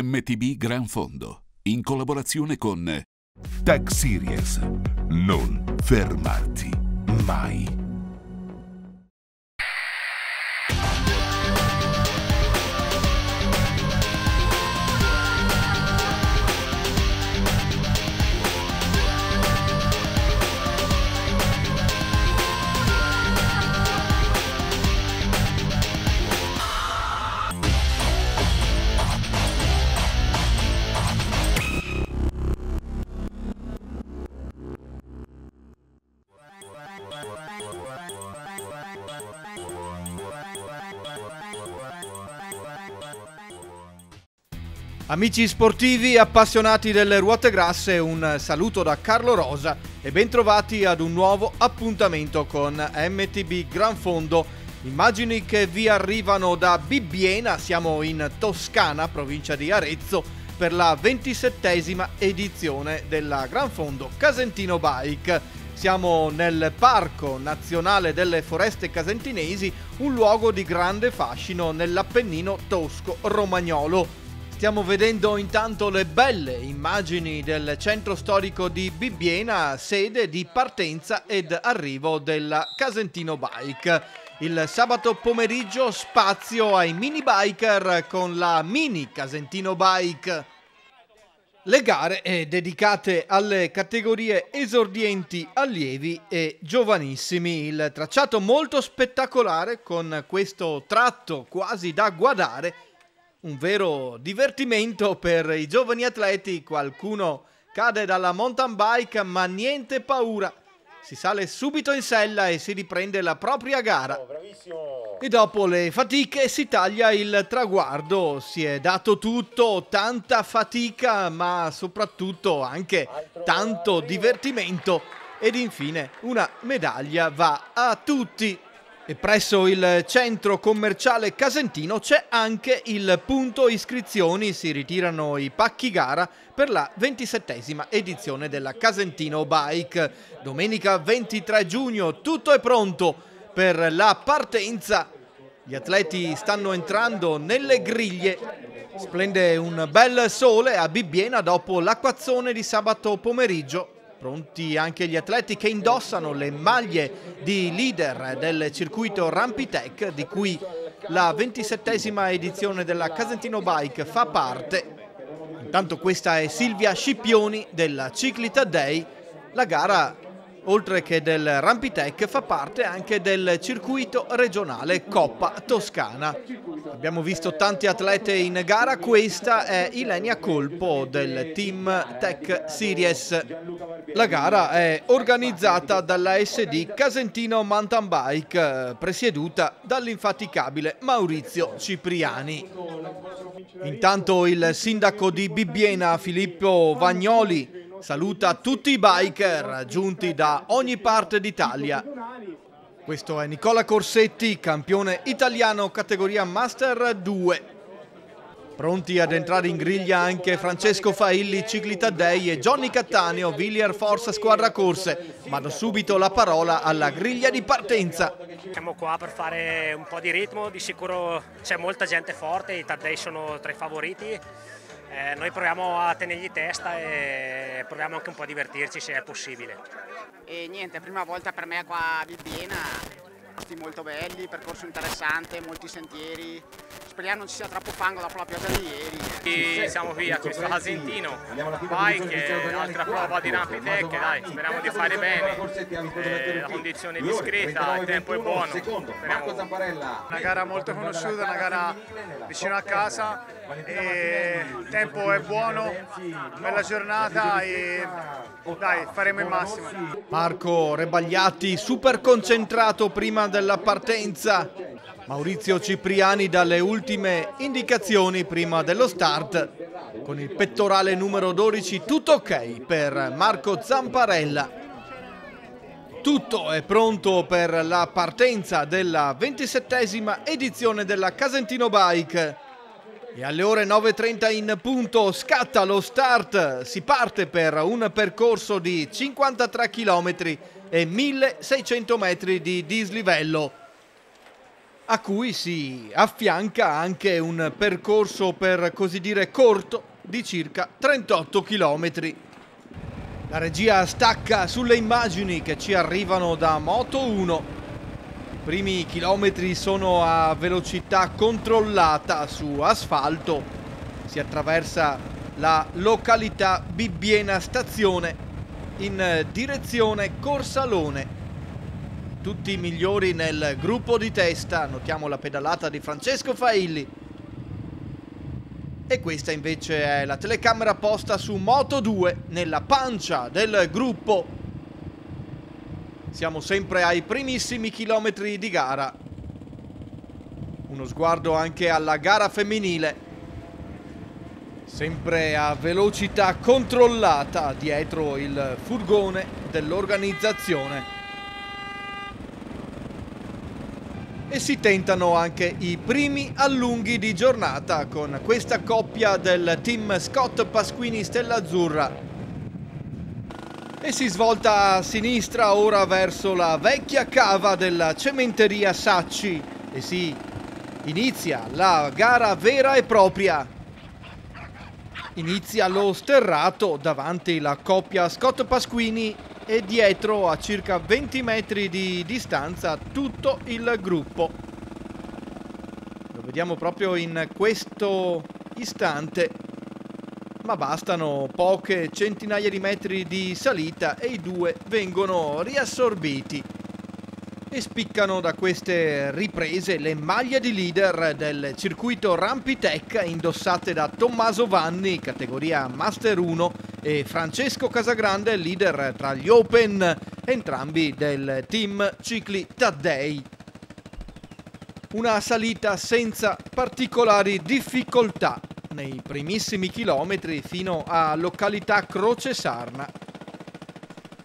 MTB Gran Fondo, in collaborazione con Tech Series. Non fermarti mai. Amici sportivi appassionati delle ruote grasse, un saluto da Carlo Rosa e bentrovati ad un nuovo appuntamento con MTB Gran Fondo. Immagini che vi arrivano da Bibbiena, siamo in Toscana, provincia di Arezzo, per la ventisettesima edizione della Gran Fondo Casentino Bike. Siamo nel Parco Nazionale delle Foreste Casentinesi, un luogo di grande fascino nell'Appennino tosco-romagnolo Stiamo vedendo intanto le belle immagini del centro storico di Bibbiena, sede di partenza ed arrivo della Casentino Bike. Il sabato pomeriggio spazio ai mini biker con la mini Casentino Bike. Le gare eh, dedicate alle categorie esordienti, allievi e giovanissimi. Il tracciato molto spettacolare con questo tratto quasi da guardare un vero divertimento per i giovani atleti. Qualcuno cade dalla mountain bike, ma niente paura. Si sale subito in sella e si riprende la propria gara. Oh, e dopo le fatiche si taglia il traguardo. Si è dato tutto, tanta fatica, ma soprattutto anche Altro tanto arrivo. divertimento. Ed infine una medaglia va a tutti. E presso il centro commerciale Casentino c'è anche il punto iscrizioni, si ritirano i pacchi gara per la 27 edizione della Casentino Bike. Domenica 23 giugno tutto è pronto per la partenza. Gli atleti stanno entrando nelle griglie. Splende un bel sole a Bibbiena dopo l'acquazzone di sabato pomeriggio Pronti anche gli atleti che indossano le maglie di leader del circuito Rampitech di cui la 27 edizione della Casentino Bike fa parte. Intanto questa è Silvia Scipioni della Ciclita Day, la gara oltre che del Rampitec, fa parte anche del circuito regionale Coppa Toscana. Abbiamo visto tanti atlete in gara, questa è Ilenia Colpo del team Tech Series. La gara è organizzata dalla SD Casentino Mountain Bike, presieduta dall'infaticabile Maurizio Cipriani. Intanto il sindaco di Bibbiena, Filippo Vagnoli, saluta tutti i biker raggiunti da ogni parte d'Italia. Questo è Nicola Corsetti, campione italiano categoria Master 2. Pronti ad entrare in griglia anche Francesco Failli, Cicli Taddei e Johnny Cattaneo, Villier Forza Squadra Corse, ma do subito la parola alla griglia di partenza. Siamo qua per fare un po' di ritmo, di sicuro c'è molta gente forte, i Taddei sono tra i favoriti, eh, noi proviamo a tenergli testa e proviamo anche un po' a divertirci se è possibile. E niente, prima volta per me qua a Vibiena, posti molto belli, percorso interessante, molti sentieri, speriamo eh, non ci sia troppo fango dopo la pioggia eh, di ieri. E siamo qui a Cristo Casentino, bike, altra prova di Rampi Tech, dai, speriamo di fare bene, eh, la condizione è discreta, il tempo è buono. Speriamo. Una gara molto conosciuta, una gara vicino a casa, il tempo è buono, bella giornata e dai, faremo il massimo. Marco Rebagliati, super concentrato prima della partenza. Maurizio Cipriani dalle ultime indicazioni prima dello start. Con il pettorale numero 12 tutto ok per Marco Zamparella. Tutto è pronto per la partenza della 27esima edizione della Casentino Bike. E alle ore 9.30 in punto scatta lo start, si parte per un percorso di 53 km e 1600 metri di dislivello a cui si affianca anche un percorso per così dire corto di circa 38 km. La regia stacca sulle immagini che ci arrivano da Moto 1. I primi chilometri sono a velocità controllata su asfalto. Si attraversa la località Bibbiena Stazione in direzione Corsalone tutti i migliori nel gruppo di testa, notiamo la pedalata di Francesco Failli. E questa invece è la telecamera posta su Moto 2 nella pancia del gruppo. Siamo sempre ai primissimi chilometri di gara. Uno sguardo anche alla gara femminile. Sempre a velocità controllata dietro il furgone dell'organizzazione. e si tentano anche i primi allunghi di giornata con questa coppia del team Scott Pasquini Stella Azzurra e si svolta a sinistra ora verso la vecchia cava della cementeria Sacci e si inizia la gara vera e propria. Inizia lo sterrato davanti la coppia Scott Pasquini e dietro a circa 20 metri di distanza tutto il gruppo. Lo vediamo proprio in questo istante, ma bastano poche centinaia di metri di salita e i due vengono riassorbiti e spiccano da queste riprese le maglie di leader del circuito Rampitech indossate da Tommaso Vanni, categoria Master 1 e Francesco Casagrande, leader tra gli Open, entrambi del team Cicli Taddei. Una salita senza particolari difficoltà nei primissimi chilometri fino a località Croce Sarna.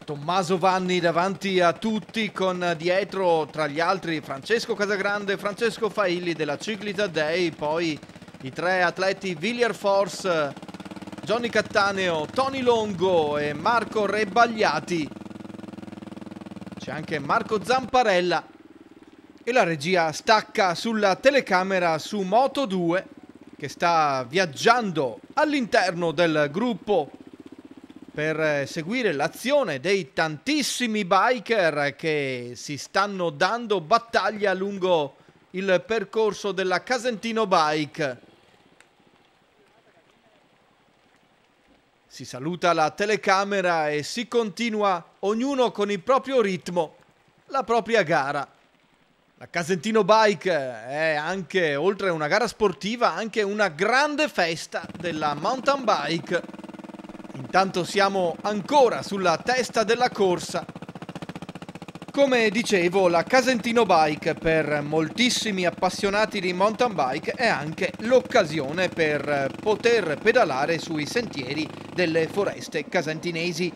Tommaso Vanni davanti a tutti con dietro tra gli altri Francesco Casagrande, e Francesco Failli della Cicli Taddei, poi i tre atleti Villier Force Johnny Cattaneo, Tony Longo e Marco Rebagliati. C'è anche Marco Zamparella. E la regia stacca sulla telecamera su Moto 2 che sta viaggiando all'interno del gruppo per eh, seguire l'azione dei tantissimi biker che si stanno dando battaglia lungo il percorso della Casentino Bike. Si saluta la telecamera e si continua ognuno con il proprio ritmo, la propria gara. La Casentino Bike è anche, oltre a una gara sportiva, anche una grande festa della mountain bike. Intanto siamo ancora sulla testa della corsa come dicevo, la Casentino Bike per moltissimi appassionati di mountain bike è anche l'occasione per poter pedalare sui sentieri delle foreste casentinesi.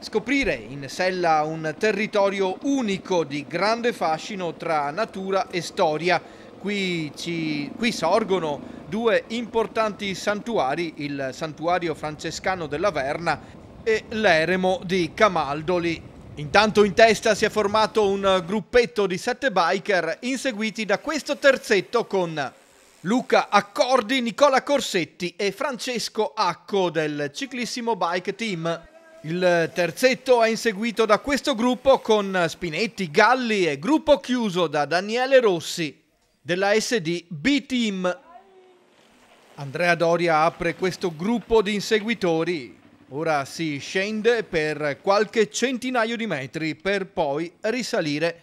Scoprire in sella un territorio unico di grande fascino tra natura e storia. Qui, ci, qui sorgono due importanti santuari, il santuario francescano della Verna e l'eremo di Camaldoli Intanto in testa si è formato un gruppetto di sette biker inseguiti da questo terzetto con Luca Accordi, Nicola Corsetti e Francesco Acco del ciclissimo Bike Team. Il terzetto è inseguito da questo gruppo con Spinetti, Galli e gruppo chiuso da Daniele Rossi della SD B-Team. Andrea Doria apre questo gruppo di inseguitori Ora si scende per qualche centinaio di metri per poi risalire.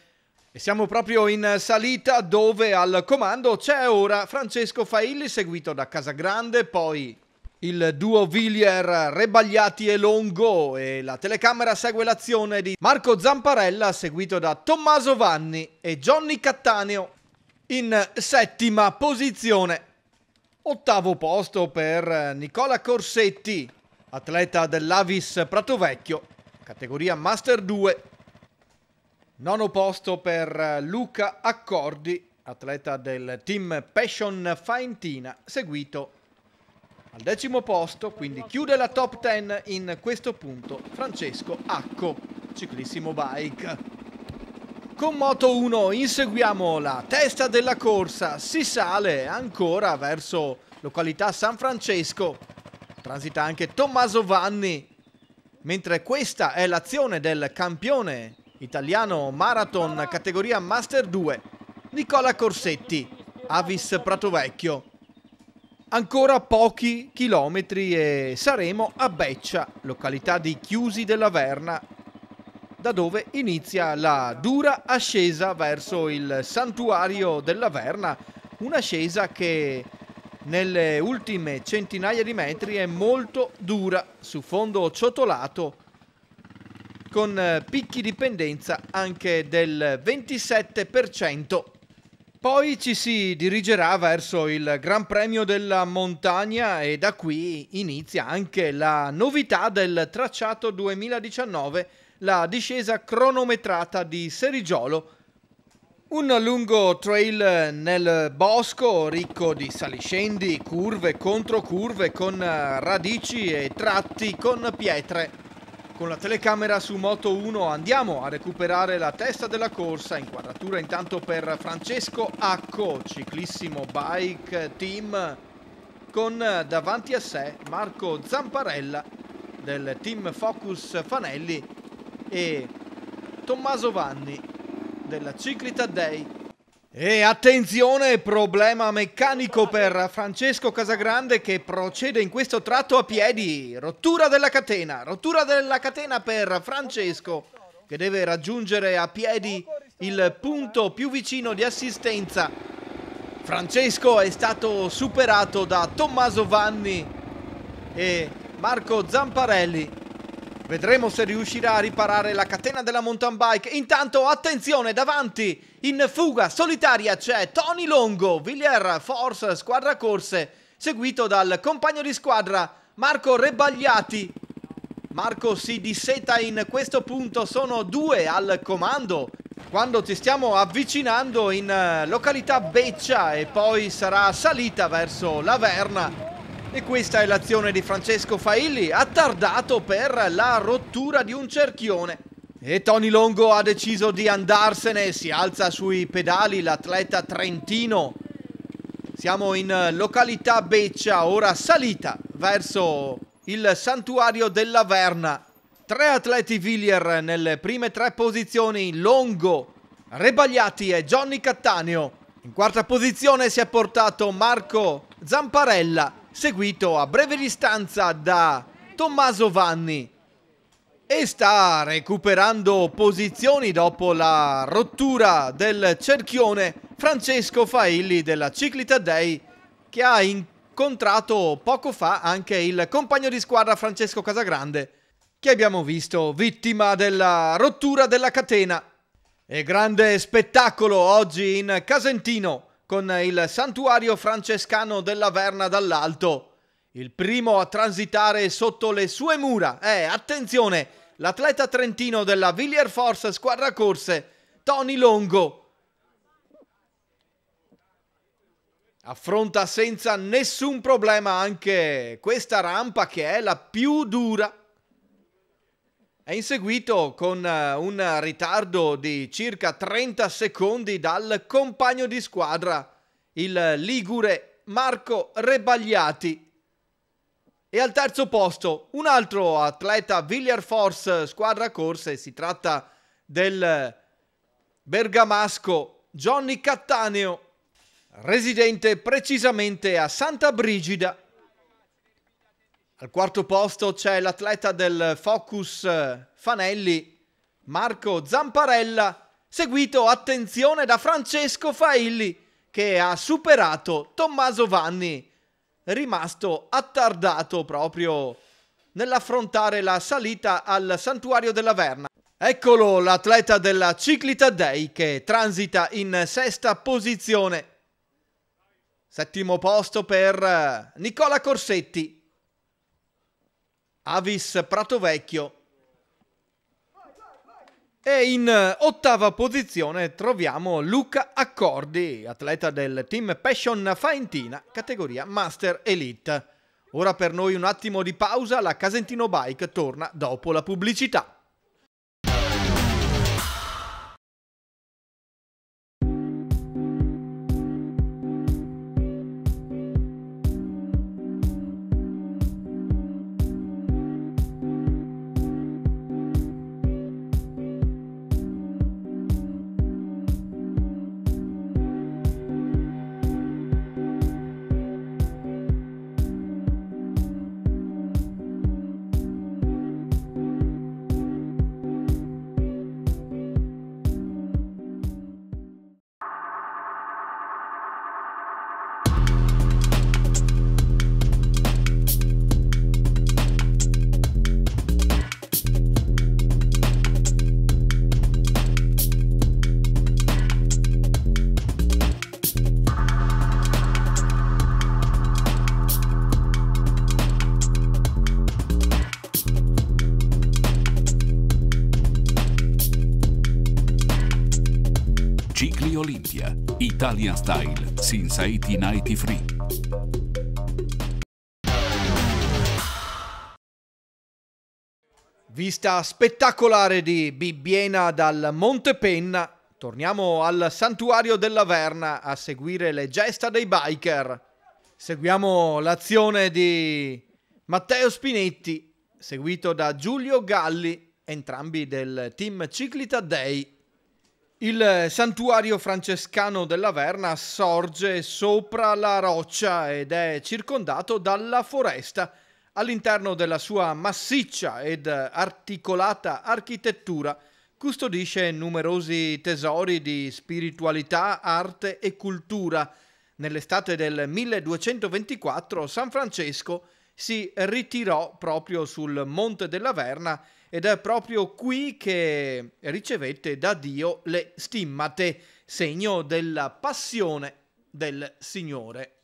E siamo proprio in salita dove al comando c'è ora Francesco Failli seguito da Casagrande, poi il duo Villier, Rebagliati e Longo e la telecamera segue l'azione di Marco Zamparella seguito da Tommaso Vanni e Johnny Cattaneo in settima posizione. Ottavo posto per Nicola Corsetti, atleta dell'Avis Pratovecchio, categoria Master 2. Nono posto per Luca Accordi, atleta del team Passion Faentina, seguito al decimo posto, quindi chiude la top 10 in questo punto Francesco Acco, ciclissimo bike. Con Moto 1 inseguiamo la testa della corsa, si sale ancora verso località San Francesco. Transita anche Tommaso Vanni. Mentre questa è l'azione del campione italiano marathon categoria Master 2, Nicola Corsetti, Avis Pratovecchio. Ancora pochi chilometri e saremo a Beccia, località di Chiusi della Verna, da dove inizia la dura ascesa verso il santuario della Verna, un'ascesa che nelle ultime centinaia di metri è molto dura su fondo ciotolato con eh, picchi di pendenza anche del 27%. Poi ci si dirigerà verso il Gran Premio della Montagna e da qui inizia anche la novità del tracciato 2019, la discesa cronometrata di Serigiolo un lungo trail nel bosco ricco di saliscendi, curve contro curve con eh, radici e tratti con pietre. Con la telecamera su Moto 1 andiamo a recuperare la testa della corsa, inquadratura intanto per Francesco Acco, ciclissimo bike team, con eh, davanti a sé Marco Zamparella del team Focus Fanelli e Tommaso Vanni della Ciclita Day. E attenzione, problema meccanico per Francesco Casagrande che procede in questo tratto a piedi. Rottura della catena, rottura della catena per Francesco che deve raggiungere a piedi il punto più vicino di assistenza. Francesco è stato superato da Tommaso Vanni e Marco Zamparelli. Vedremo se riuscirà a riparare la catena della mountain bike. Intanto attenzione davanti, in fuga solitaria c'è Tony Longo, Villiers, Force, squadra corse, seguito dal compagno di squadra Marco Rebagliati. Marco si disseta in questo punto, sono due al comando. Quando ci stiamo avvicinando in eh, località Beccia e poi sarà salita verso Laverna e questa è l'azione di Francesco Failli, attardato per la rottura di un cerchione. E Tony Longo ha deciso di andarsene, si alza sui pedali l'atleta trentino. Siamo in località Beccia, ora salita verso il santuario della Verna. Tre atleti Villier nelle prime tre posizioni, Longo, Rebagliati e Johnny Cattaneo. In quarta posizione si è portato Marco Zamparella seguito a breve distanza da Tommaso Vanni e sta recuperando posizioni dopo la rottura del cerchione Francesco Failli della Ciclita Day che ha incontrato poco fa anche il compagno di squadra Francesco Casagrande che abbiamo visto vittima della rottura della catena. E grande spettacolo oggi in Casentino con il santuario francescano della Verna dall'alto. Il primo a transitare sotto le sue mura è, attenzione, l'atleta trentino della Villiers Force Squadra Corse, Tony Longo. Affronta senza nessun problema anche questa rampa che è la più dura è inseguito con eh, un ritardo di circa 30 secondi dal compagno di squadra, il Ligure Marco Rebagliati. E al terzo posto un altro atleta Villar Force squadra corse, si tratta del bergamasco Johnny Cattaneo, residente precisamente a Santa Brigida. Al quarto posto c'è l'atleta del Focus eh, Fanelli, Marco Zamparella, seguito, attenzione, da Francesco Failli, che ha superato Tommaso Vanni, rimasto attardato proprio nell'affrontare la salita al santuario della Verna. Eccolo l'atleta della Ciclita Day che transita in sesta posizione. Settimo posto per eh, Nicola Corsetti. Avis Pratovecchio. E in eh, ottava posizione troviamo Luca Accordi, atleta del team Passion Faentina, categoria Master Elite. Ora per noi un attimo di pausa, la Casentino Bike torna dopo la pubblicità. Italian Style since 1893. Vista spettacolare di Bibbiena dal Monte Penna, torniamo al santuario della Verna a seguire le gesta dei biker. Seguiamo l'azione di Matteo Spinetti, seguito da Giulio Galli, entrambi del team Ciclita Day. Il santuario francescano della Verna sorge sopra la roccia ed è circondato dalla foresta. All'interno della sua massiccia ed articolata architettura custodisce numerosi tesori di spiritualità, arte e cultura. Nell'estate del 1224 San Francesco si ritirò proprio sul Monte della Verna ed è proprio qui che ricevette da Dio le stimmate, segno della passione del Signore.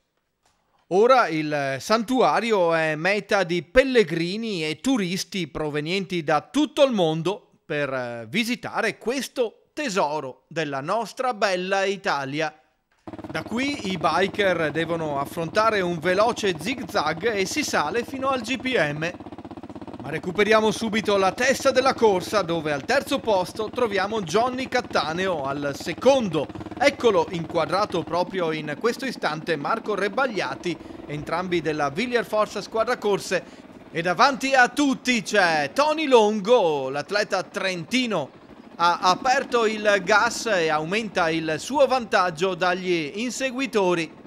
Ora il santuario è meta di pellegrini e turisti provenienti da tutto il mondo per visitare questo tesoro della nostra bella Italia. Da qui i biker devono affrontare un veloce zigzag e si sale fino al GPM. Ma recuperiamo subito la testa della corsa dove al terzo posto troviamo Johnny Cattaneo al secondo. Eccolo inquadrato proprio in questo istante Marco Rebagliati, entrambi della Villier Forza Squadra Corse. E davanti a tutti c'è Tony Longo, l'atleta trentino. Ha aperto il gas e aumenta il suo vantaggio dagli inseguitori.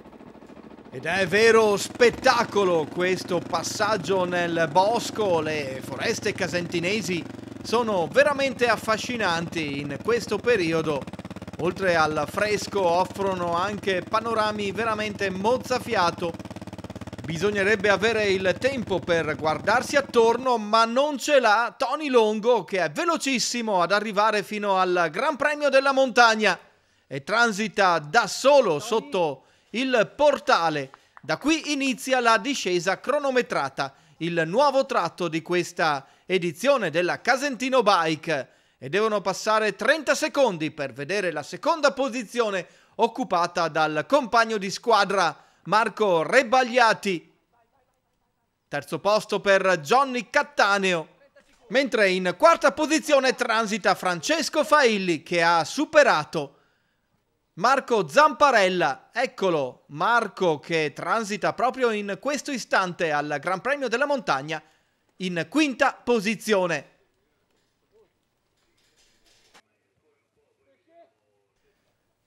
Ed è vero spettacolo questo passaggio nel bosco, le foreste casentinesi sono veramente affascinanti in questo periodo. Oltre al fresco offrono anche panorami veramente mozzafiato. Bisognerebbe avere il tempo per guardarsi attorno, ma non ce l'ha Tony Longo che è velocissimo ad arrivare fino al Gran Premio della Montagna e transita da solo sotto il portale. Da qui inizia la discesa cronometrata, il nuovo tratto di questa edizione della Casentino Bike e devono passare 30 secondi per vedere la seconda posizione occupata dal compagno di squadra Marco Rebagliati. Terzo posto per Johnny Cattaneo. Mentre in quarta posizione transita Francesco Failli che ha superato Marco Zamparella, eccolo, Marco che transita proprio in questo istante al Gran Premio della Montagna in quinta posizione.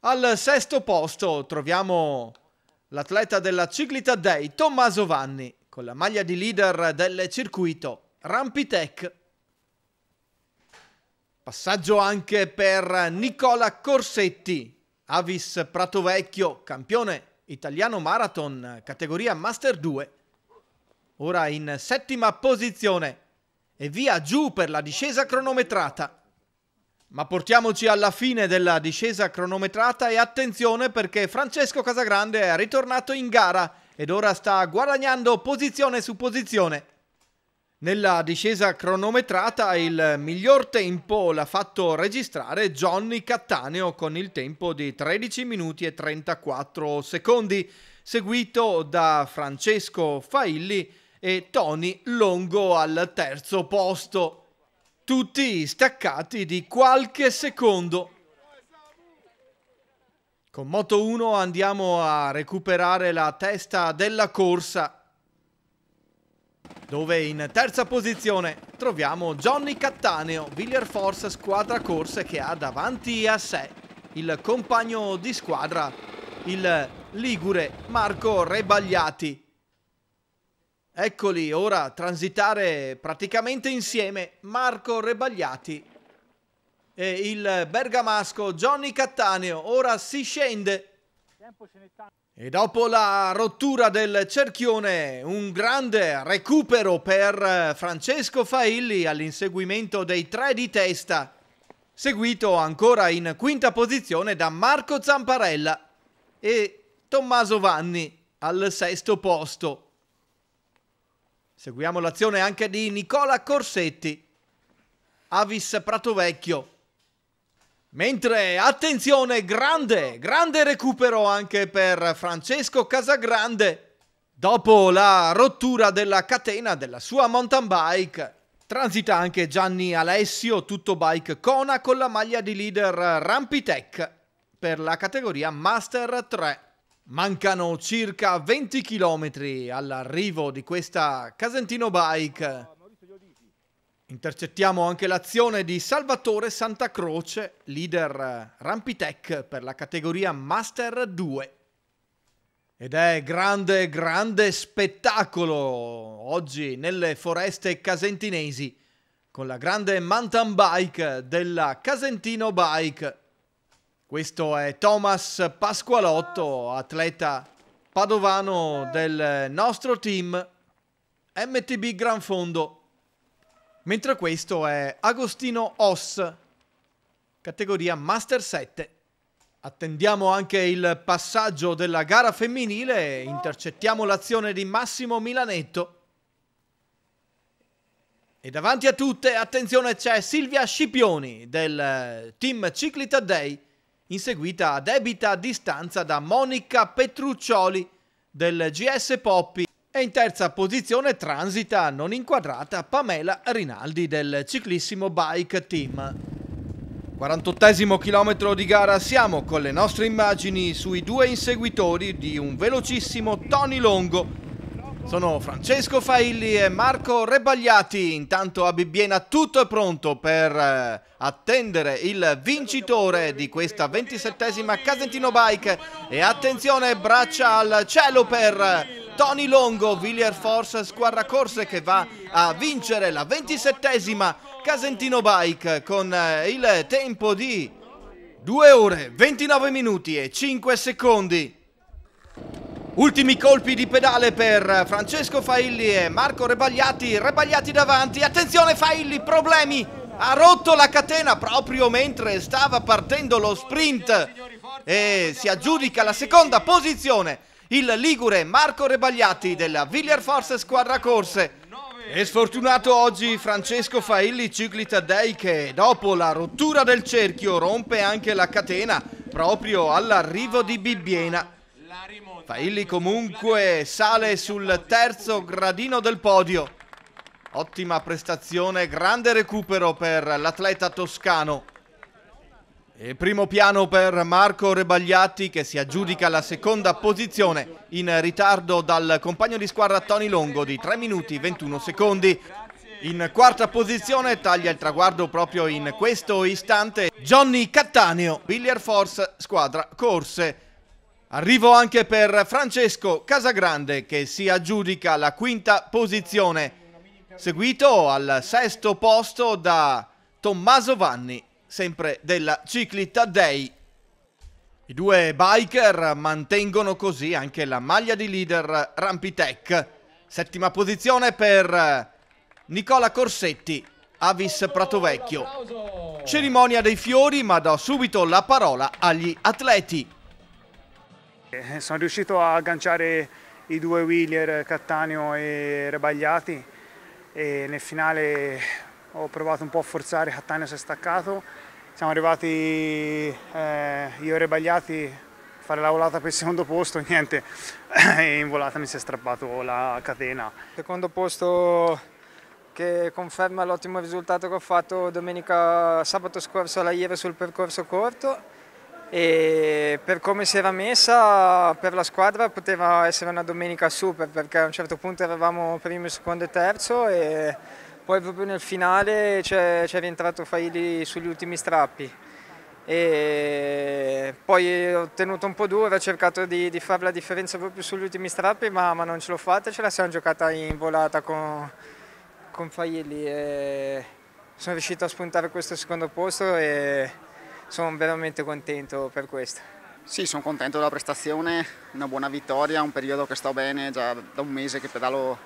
Al sesto posto troviamo l'atleta della Ciclita Day, Tommaso Vanni, con la maglia di leader del circuito Rampitech. Passaggio anche per Nicola Corsetti, Avis Pratovecchio, campione italiano marathon categoria Master 2, ora in settima posizione e via giù per la discesa cronometrata. Ma portiamoci alla fine della discesa cronometrata e attenzione perché Francesco Casagrande è ritornato in gara ed ora sta guadagnando posizione su posizione. Nella discesa cronometrata il miglior tempo l'ha fatto registrare Johnny Cattaneo con il tempo di 13 minuti e 34 secondi, seguito da Francesco Failli e Tony Longo al terzo posto, tutti staccati di qualche secondo. Con Moto 1 andiamo a recuperare la testa della corsa dove in terza posizione troviamo Johnny Cattaneo, Villar Force squadra corse che ha davanti a sé il compagno di squadra, il Ligure Marco Rebagliati. Eccoli ora transitare praticamente insieme Marco Rebagliati e il bergamasco Johnny Cattaneo. Ora si scende. E dopo la rottura del cerchione, un grande recupero per eh, Francesco Failli all'inseguimento dei tre di testa, seguito ancora in quinta posizione da Marco Zamparella e Tommaso Vanni al sesto posto. Seguiamo l'azione anche di Nicola Corsetti, Avis Pratovecchio, Mentre, attenzione, grande, grande recupero anche per Francesco Casagrande. Dopo la rottura della catena della sua mountain bike, transita anche Gianni Alessio, tutto bike Kona con la maglia di leader Rampitech per la categoria Master 3. Mancano circa 20 km all'arrivo di questa Casentino Bike Intercettiamo anche l'azione di Salvatore Santa Croce, leader eh, Rampitech per la categoria Master 2. Ed è grande, grande spettacolo oggi nelle foreste casentinesi con la grande mountain bike della Casentino Bike. Questo è Thomas Pasqualotto, atleta padovano del eh, nostro team MTB Gran Fondo. Mentre questo è Agostino Os, categoria Master 7. Attendiamo anche il passaggio della gara femminile e intercettiamo l'azione di Massimo Milanetto. E davanti a tutte, attenzione, c'è Silvia Scipioni del eh, team Ciclita Day, inseguita a debita distanza da Monica Petruccioli del GS Poppi. E in terza posizione transita non inquadrata Pamela Rinaldi del ciclissimo Bike Team. 48 chilometro di gara siamo con le nostre immagini sui due inseguitori di un velocissimo Tony Longo. Sono Francesco Failli e Marco Rebagliati. Intanto a Bibbiena tutto è pronto per eh, attendere il vincitore di questa 27esima Casentino Bike. E attenzione, braccia al cielo per Tony Longo, Villier Force squadra corse che va a vincere la 27esima Casentino Bike con eh, il tempo di 2 ore 29 minuti e 5 secondi. Ultimi colpi di pedale per Francesco Failli e Marco Rebagliati, Rebagliati davanti, attenzione Failli, problemi, ha rotto la catena proprio mentre stava partendo lo sprint e si aggiudica la seconda posizione il Ligure Marco Rebagliati della Villar Force Squadra Corse. E sfortunato oggi Francesco Failli Cicli Taddei che dopo la rottura del cerchio rompe anche la catena proprio all'arrivo di Bibbiena. Failli comunque sale sul terzo gradino del podio. Ottima prestazione, grande recupero per l'atleta toscano. E primo piano per Marco Rebagliatti che si aggiudica la seconda posizione in ritardo dal compagno di squadra Tony Longo di 3 minuti 21 secondi. In quarta posizione taglia il traguardo proprio in questo istante Johnny Cattaneo, Billier Force, squadra corse. Arrivo anche per Francesco Casagrande che si aggiudica la quinta posizione, seguito al sesto posto da Tommaso Vanni sempre della Ciclita Day. I due biker mantengono così anche la maglia di leader Rampitech. Settima posizione per Nicola Corsetti, Avis Pratovecchio. Cerimonia dei fiori, ma do subito la parola agli atleti. Eh, sono riuscito a agganciare i due wheeler Cattaneo e Rebagliati e nel finale ho provato un po' a forzare, Cattaneo si è staccato, siamo arrivati eh, io e Rebagliati a fare la volata per il secondo posto, niente, in volata mi si è strappato la catena. Secondo posto che conferma l'ottimo risultato che ho fatto domenica sabato scorso alla Ieve sul percorso corto e per come si era messa per la squadra poteva essere una domenica super perché a un certo punto eravamo primo, secondo e terzo e poi proprio nel finale c'è, c'è rientrato Faili sugli ultimi strappi. E poi ho tenuto un po' duro, ho cercato di, di fare la differenza proprio sugli ultimi strappi, ma, ma non ce l'ho fatta, ce la siamo giocata in volata con, con Faili e sono riuscito a spuntare questo secondo posto e sono veramente contento per questo. Sì, sono contento della prestazione, una buona vittoria, un periodo che sto bene, già da un mese che pedalo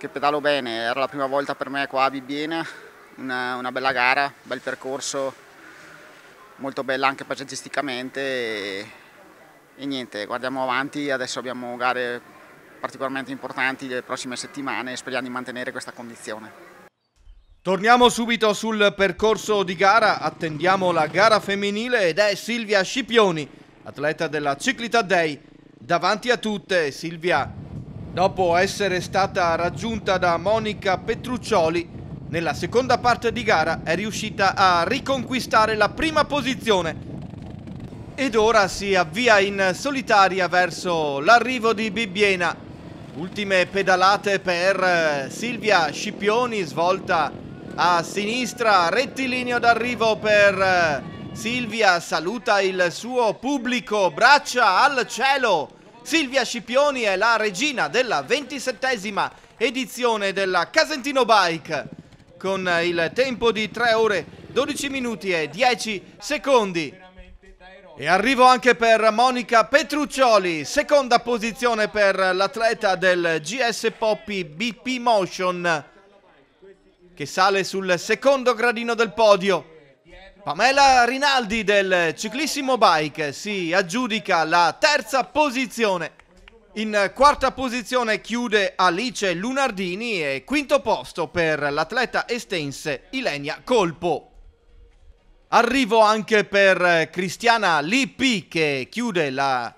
che pedalo bene, era la prima volta per me qua a Bibbiena, una, una bella gara, bel percorso, molto bella anche paesaggisticamente e, e niente, guardiamo avanti, adesso abbiamo gare particolarmente importanti le prossime settimane e speriamo di mantenere questa condizione. Torniamo subito sul percorso di gara, attendiamo la gara femminile ed è Silvia Scipioni, atleta della Ciclita Day. Davanti a tutte Silvia Scipioni dopo essere stata raggiunta da Monica Petruccioli, nella seconda parte di gara è riuscita a riconquistare la prima posizione ed ora si avvia in solitaria verso l'arrivo di Bibbiena. Ultime pedalate per eh, Silvia Scipioni, svolta a sinistra, rettilineo d'arrivo per eh, Silvia, saluta il suo pubblico, braccia al cielo Silvia Scipioni è la regina della 27 edizione della Casentino Bike con il tempo di 3 ore 12 minuti e 10 secondi. E arrivo anche per Monica Petruccioli, seconda posizione per l'atleta del GS Poppy BP Motion che sale sul secondo gradino del podio. Pamela Rinaldi del ciclissimo bike si aggiudica la terza posizione. In quarta posizione chiude Alice Lunardini e quinto posto per l'atleta estense Ilenia Colpo. Arrivo anche per Cristiana Lippi che chiude la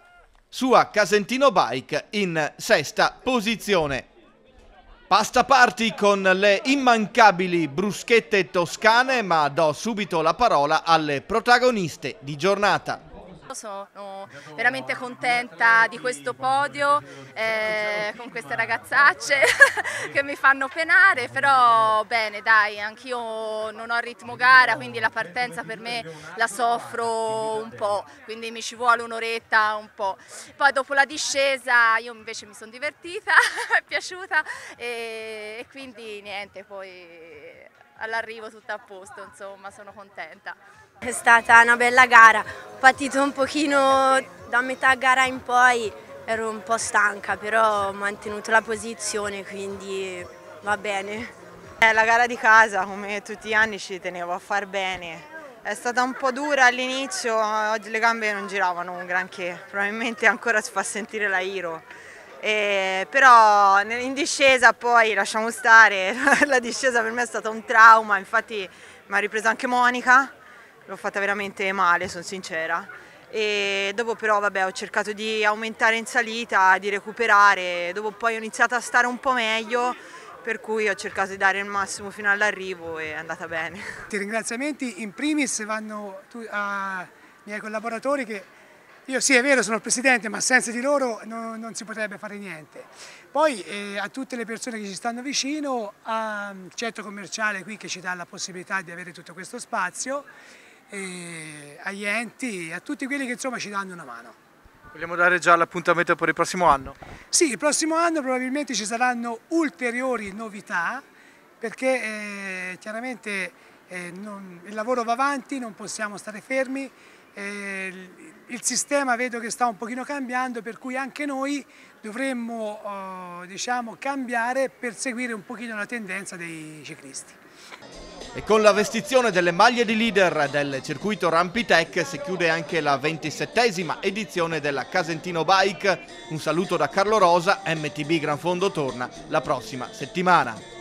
sua Casentino Bike in sesta posizione. Pasta party con le immancabili bruschette toscane, ma do subito la parola alle protagoniste di giornata sono veramente contenta di questo podio eh, con queste eh, ragazzacce eh, che mi fanno penare, però eh, bene dai, anch'io non ho ritmo gara, quindi la partenza per me la soffro un po', quindi mi ci vuole un'oretta un po'. Poi dopo la discesa io invece mi sono divertita, è piaciuta e, e quindi niente, poi all'arrivo tutto a posto, insomma sono contenta. È stata una bella gara, ho patito un pochino da metà gara in poi, ero un po' stanca, però ho mantenuto la posizione, quindi va bene. È eh, la gara di casa, come tutti gli anni ci tenevo a far bene. È stata un po' dura all'inizio, oggi le gambe non giravano un granché, probabilmente ancora si fa sentire la Iro. Eh, però in discesa poi lasciamo stare, la discesa per me è stata un trauma, infatti mi ha ripreso anche Monica l'ho fatta veramente male, sono sincera. E dopo però vabbè, ho cercato di aumentare in salita, di recuperare, dopo poi ho iniziato a stare un po' meglio per cui ho cercato di dare il massimo fino all'arrivo e è andata bene. Ti ringraziamenti in primis vanno ai miei collaboratori che io sì è vero sono il presidente ma senza di loro non, non si potrebbe fare niente. Poi eh, a tutte le persone che ci stanno vicino, al centro commerciale qui che ci dà la possibilità di avere tutto questo spazio agli enti, a tutti quelli che insomma ci danno una mano. Vogliamo dare già l'appuntamento per il prossimo anno? Sì, il prossimo anno probabilmente ci saranno ulteriori novità perché eh, chiaramente eh, non, il lavoro va avanti, non possiamo stare fermi, eh, il sistema vedo che sta un pochino cambiando per cui anche noi dovremmo eh, diciamo, cambiare per seguire un pochino la tendenza dei ciclisti. E con la vestizione delle maglie di leader del circuito Rampitech si chiude anche la 27esima edizione della Casentino Bike. Un saluto da Carlo Rosa, MTB Gran Fondo torna la prossima settimana.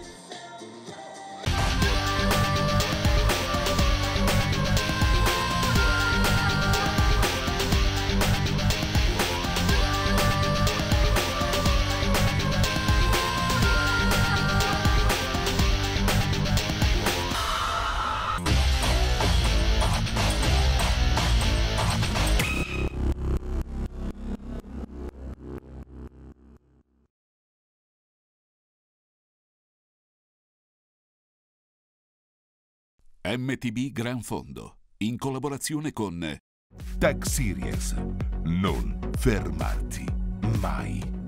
MTB Gran Fondo, in collaborazione con Tech Series. Non fermarti mai.